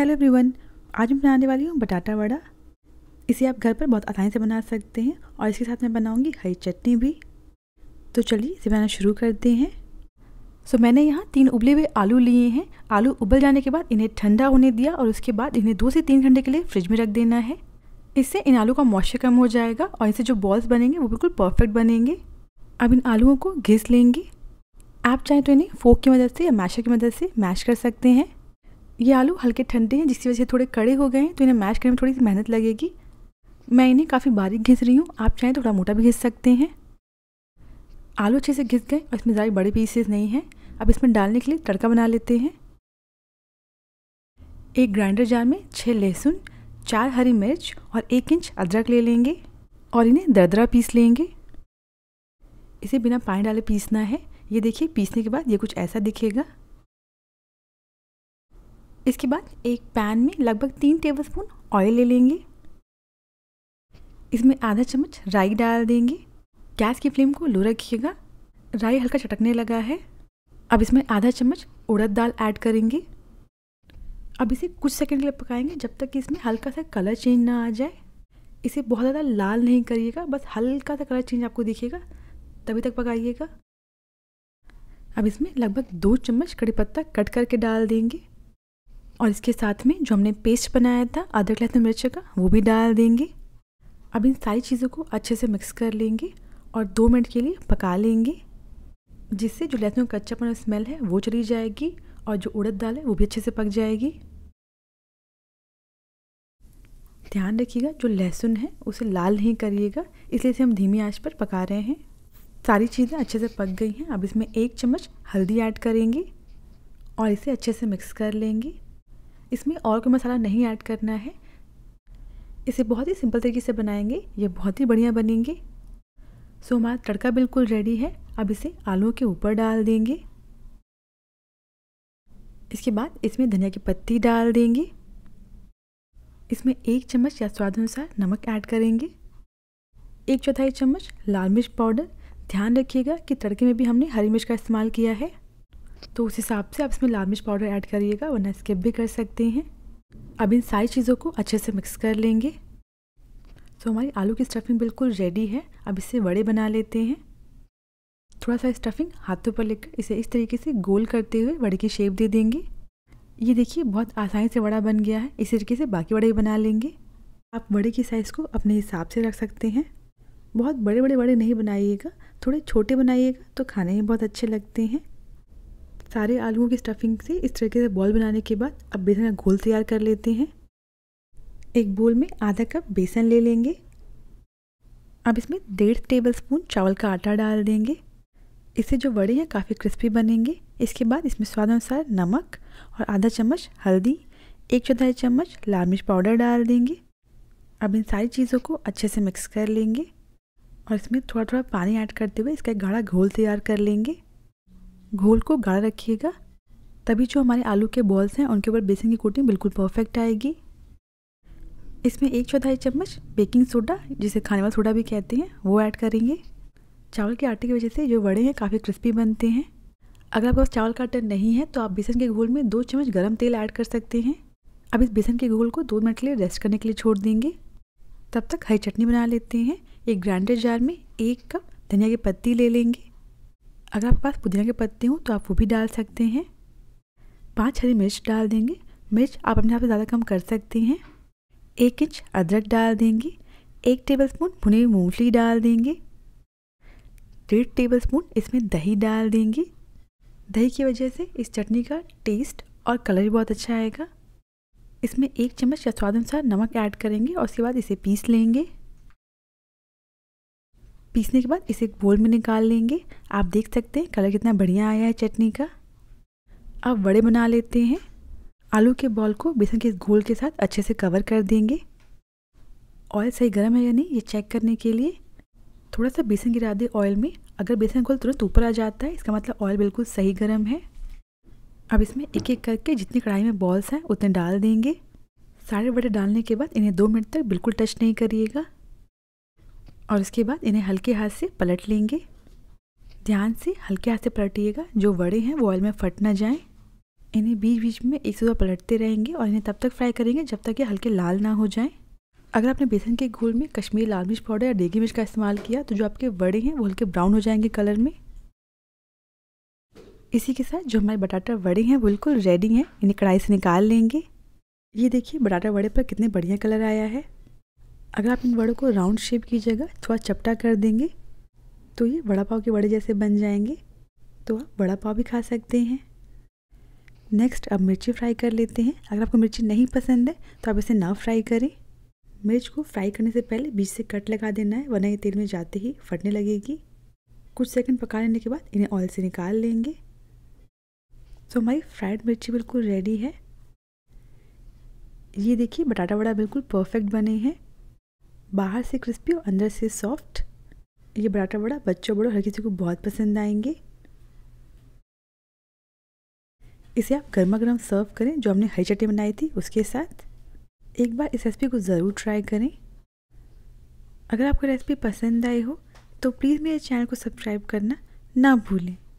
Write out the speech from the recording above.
hello everyone आज मैं बनाने वाली हूँ बटाटा वड़ा इसे आप घर पर बहुत आसानी से बना सकते हैं और इसके साथ मैं बनाऊँगी हरी चटनी भी तो चलिए इसे बनाना शुरू करते हैं सो so, मैंने यहाँ तीन उबले हुए आलू लिए हैं आलू उबल जाने के बाद इन्हें ठंडा होने दिया और उसके बाद इन्हें दो से तीन घंटे के लिए फ्रिज में रख देना है इससे इन आलू का मॉइस्चर कम हो जाएगा और इससे जो बॉल्स बनेंगे वो बिल्कुल परफेक्ट बनेंगे अब इन आलूओं को घिस लेंगे आप चाहें तो इन्हें फोक की मदद से या मैशर की मदद से मैश कर सकते हैं ये आलू हल्के ठंडे हैं जिसकी वजह से थोड़े कड़े हो गए हैं तो इन्हें मैश करने में थोड़ी सी मेहनत लगेगी मैं इन्हें काफ़ी बारीक घिस रही हूँ आप चाहें तो थोड़ा मोटा भी घिस सकते हैं आलू अच्छे से घिस गए और इसमें ज़्यादा बड़े पीसेस नहीं हैं अब इसमें डालने के लिए तड़का बना लेते हैं एक ग्राइंडर जार में छः लहसुन चार हरी मिर्च और एक इंच अदरक ले लेंगे और इन्हें दरदरा पीस लेंगे इसे बिना पानी डाले पीसना है ये देखिए पीसने के बाद ये कुछ ऐसा दिखेगा इसके बाद एक पैन में लगभग तीन टेबलस्पून ऑयल ले लेंगे इसमें आधा चम्मच राई डाल देंगे गैस की फ्लेम को लो रखिएगा राई हल्का चटकने लगा है अब इसमें आधा चम्मच उड़द दाल ऐड करेंगे अब इसे कुछ सेकंड के लिए पकाएंगे जब तक कि इसमें हल्का सा कलर चेंज ना आ जाए इसे बहुत ज़्यादा लाल नहीं करिएगा बस हल्का सा कलर चेंज आपको दिखेगा तभी तक पकाइएगा अब इसमें लगभग दो चम्मच कड़ी पत्ता कट करके डाल देंगे और इसके साथ में जो हमने पेस्ट बनाया था अदरक लहसुन मिर्च का वो भी डाल देंगे अब इन सारी चीज़ों को अच्छे से मिक्स कर लेंगे और दो मिनट के लिए पका लेंगे जिससे जो लहसुन का कच्चापन और स्मेल है वो चली जाएगी और जो उड़द दाल है वो भी अच्छे से पक जाएगी ध्यान रखिएगा जो लहसुन है उसे लाल नहीं करिएगा इसलिए इसे हम धीमी आंच पर पका रहे हैं सारी चीज़ें अच्छे से पक गई हैं अब इसमें एक चम्मच हल्दी ऐड करेंगे और इसे अच्छे से मिक्स कर लेंगे इसमें और कोई मसाला नहीं ऐड करना है इसे बहुत ही सिंपल तरीके से बनाएंगे ये बहुत ही बढ़िया बनेंगे सो हमारा तड़का बिल्कुल रेडी है अब इसे आलू के ऊपर डाल देंगे इसके बाद इसमें धनिया की पत्ती डाल देंगे इसमें एक चम्मच या स्वाद अनुसार नमक ऐड करेंगे एक चौथाई चम्मच लाल मिर्च पाउडर ध्यान रखिएगा कि तड़के में भी हमने हरी मिर्च का इस्तेमाल किया है तो उस हिसाब से आप इसमें लाल मिर्च पाउडर ऐड करिएगा वरना स्किप भी कर सकते हैं अब इन सारी चीज़ों को अच्छे से मिक्स कर लेंगे तो हमारी आलू की स्टफिंग बिल्कुल रेडी है अब इसे बड़े बना लेते हैं थोड़ा सा स्टफिंग हाथों पर लेकर इसे इस तरीके से गोल करते हुए बड़े की शेप दे देंगे ये देखिए बहुत आसानी से बड़ा बन गया है इसी तरीके से बाकी बड़े बना लेंगे आप बड़े की साइज़ को अपने हिसाब से रख सकते हैं बहुत बड़े बड़े बड़े नहीं बनाइएगा थोड़े छोटे बनाइएगा तो खाने में बहुत अच्छे लगते हैं सारे आलुओं की स्टफिंग से इस तरीके से बॉल बनाने के बाद अब बेसन का घोल तैयार कर लेते हैं एक बोल में आधा कप बेसन ले लेंगे अब इसमें डेढ़ टेबल स्पून चावल का आटा डाल देंगे इससे जो बड़े हैं काफ़ी क्रिस्पी बनेंगे इसके बाद इसमें स्वाद अनुसार नमक और आधा चम्मच हल्दी एक चौथाई चम्मच लाल मिर्च पाउडर डाल देंगे अब इन सारी चीज़ों को अच्छे से मिक्स कर लेंगे और इसमें थोड़ा थोड़ा पानी ऐड करते हुए इसका एक गाढ़ा घोल तैयार कर लेंगे घोल को गाढ़ा रखिएगा तभी जो हमारे आलू के बॉल्स हैं उनके ऊपर बेसन की कोटिंग बिल्कुल परफेक्ट आएगी इसमें एक चौथाई चम्मच बेकिंग सोडा जिसे खाने वाला सोडा भी कहते हैं वो ऐड करेंगे चावल के आटे की वजह से जो वड़े हैं काफ़ी क्रिस्पी बनते हैं अगर आपके पास चावल का आटा नहीं है तो आप बेसन के घोल में दो चम्मच गर्म तेल ऐड कर सकते हैं अब इस बेसन के घोल को दो मिनट के लिए रेस्ट करने के लिए छोड़ देंगे तब तक हरी चटनी बना लेते हैं एक ग्राइंडर जार में एक कप धनिया की पत्ती ले लेंगे अगर आपके पास पुदीना के पत्ते हों तो आप वो भी डाल सकते हैं पाँच हरी मिर्च डाल देंगे मिर्च आप अपने आप से ज़्यादा कम कर सकते हैं एक इंच अदरक डाल देंगे एक टेबल स्पून भुने हुई मूंगफली डाल देंगे डेढ़ टेबल स्पून इसमें दही डाल देंगे दही की वजह से इस चटनी का टेस्ट और कलर भी बहुत अच्छा आएगा इसमें एक चम्मच या स्वाद अनुसार नमक ऐड करेंगे और उसके बाद इसे पीस लेंगे पीसने के बाद इसे एक बोल में निकाल लेंगे आप देख सकते हैं कलर कितना बढ़िया आया है चटनी का अब बड़े बना लेते हैं आलू के बॉल को बेसन के इस घोल के साथ अच्छे से कवर कर देंगे ऑयल सही गर्म है या नहीं ये चेक करने के लिए थोड़ा सा बेसन गिरा दे ऑयल में अगर बेसन घोल तुरंत ऊपर आ जाता है इसका मतलब ऑयल बिल्कुल सही गर्म है अब इसमें एक एक करके जितनी कढ़ाई में बॉल्स हैं उतने डाल देंगे सारे बड़े डालने के बाद इन्हें दो मिनट तक बिल्कुल टच नहीं करिएगा और उसके बाद इन्हें हल्के हाथ से पलट लेंगे ध्यान से हल्के हाथ से पलटिएगा जो बड़े हैं वो ऑयल में फट ना जाएं इन्हें बीच बीच में एक से दो पलटते रहेंगे और इन्हें तब तक फ्राई करेंगे जब तक ये हल्के लाल ना हो जाएं अगर आपने बेसन के घोल में कश्मीरी लाल मिर्च पाउडर या डेगी मिर्च का इस्तेमाल किया तो जो आपके बड़े हैं वो हल्के ब्राउन हो जाएंगे कलर में इसी के साथ जो हमारे बटाटा वड़े हैं बिल्कुल रेडी हैं इन्हें कढ़ाई से निकाल लेंगे ये देखिए बटाटा वड़े पर कितने बढ़िया कलर आया है अगर आप इन वड़ों को राउंड शेप की जगह थोड़ा चपटा कर देंगे तो ये वड़ा पाव के वड़े जैसे बन जाएंगे तो आप वड़ा पाव भी खा सकते हैं नेक्स्ट अब मिर्ची फ्राई कर लेते हैं अगर आपको मिर्ची नहीं पसंद है तो आप इसे ना फ्राई करें मिर्च को फ्राई करने से पहले बीच से कट लगा देना है वरना ये तेल में जाते ही फटने लगेगी कुछ सेकंड पका लेने के बाद इन्हें ऑयल से निकाल लेंगे तो हमारी फ्राइड मिर्ची बिल्कुल रेडी है ये देखिए बटाटा वड़ा बिल्कुल परफेक्ट बने हैं बाहर से क्रिस्पी और अंदर से सॉफ्ट ये पराठा बड़ा बच्चों बड़ों हर किसी को बहुत पसंद आएंगे इसे आप गर्मा गर्म सर्व करें जो हमने हरी चटनी बनाई थी उसके साथ एक बार इस रेसिपी को ज़रूर ट्राई करें अगर आपको रेसिपी पसंद आई हो तो प्लीज़ मेरे चैनल को सब्सक्राइब करना ना भूलें